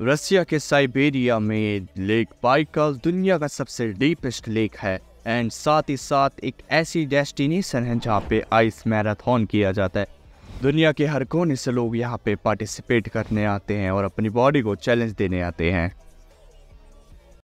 रसिया के साइबेरिया में lake Baikal दुनिया का सबसे डीपेस्ट लेक है एंड साथ ही साथ एक ऐसी डेस्टिनेशन है जहाँ पे आइस मैराथन किया जाता है दुनिया के हर कोने से लोग यहाँ पे पार्टिसिपेट करने आते हैं और अपनी बॉडी को चैलेंज देने आते हैं